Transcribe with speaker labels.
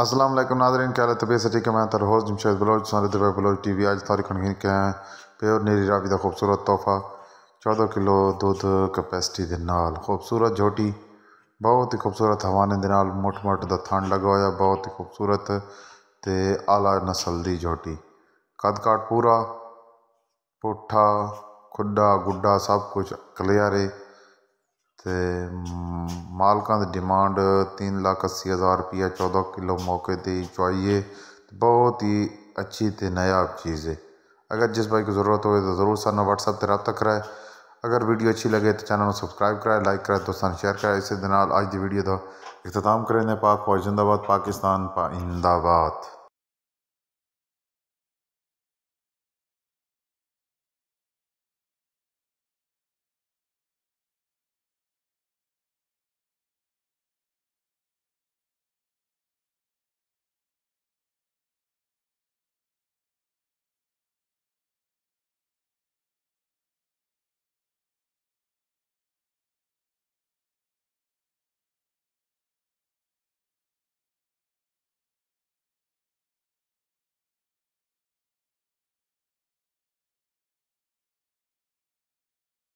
Speaker 1: Aslam Nadreen क्या तबीयत से ठीक है मैं तरह तो जमशेद बलोच सानद बलोच टी वी आज तारीख खनगीन के हैं प्योर नीरी रावी का खूबसूरत तोहफा चौदह किलो दुध कपैसिटी के नाल खूबसूरत झोटी बहुत ही खूबसूरत हवाने के नाल मोट मोट का थन लगा हुआ बहुत ही खूबसूरत तो आला नस्ल की झोटी कद काट पूरा पुठा खुडा गुडा सब कुछ क्लियर है तो मालकान डिमांड तीन लाख अस्सी हज़ार रुपया चौदह किलो मौके दी चाहिए बहुत ही अच्छी तो नयाब चीज़ है अगर जिस भाई की ज़रूरत हो तो ज़रूर सर व्हाट्सएप से रबता कराए अगर वीडियो अच्छी लगे तो चैनल में सब्सक्राइब कराए लाइक कराए दोस्तों शेयर कराए इस अज की वीडियो का इख्ताम करें पाक फौज जिंदाबाद पाकिस्तान पा इंदाबाद